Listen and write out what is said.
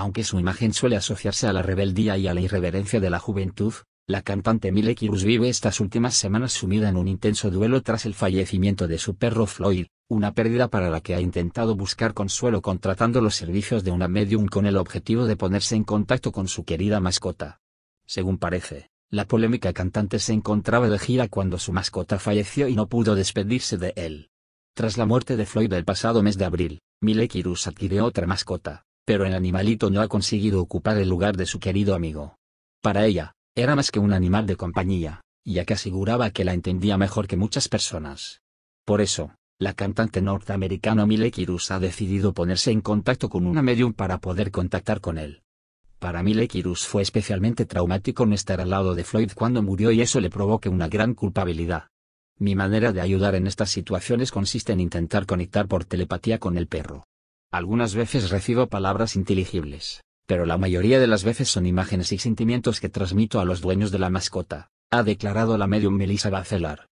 Aunque su imagen suele asociarse a la rebeldía y a la irreverencia de la juventud, la cantante Miley Cyrus vive estas últimas semanas sumida en un intenso duelo tras el fallecimiento de su perro Floyd, una pérdida para la que ha intentado buscar consuelo contratando los servicios de una medium con el objetivo de ponerse en contacto con su querida mascota. Según parece, la polémica cantante se encontraba de gira cuando su mascota falleció y no pudo despedirse de él. Tras la muerte de Floyd el pasado mes de abril, Miley Cyrus adquirió otra mascota, pero el animalito no ha conseguido ocupar el lugar de su querido amigo. Para ella, era más que un animal de compañía, ya que aseguraba que la entendía mejor que muchas personas. Por eso, la cantante norteamericana Miley Kirus ha decidido ponerse en contacto con una medium para poder contactar con él. Para Miley Kirus fue especialmente traumático no estar al lado de Floyd cuando murió y eso le provoque una gran culpabilidad. Mi manera de ayudar en estas situaciones consiste en intentar conectar por telepatía con el perro. Algunas veces recibo palabras inteligibles, pero la mayoría de las veces son imágenes y sentimientos que transmito a los dueños de la mascota, ha declarado la medium Melissa Bacelar.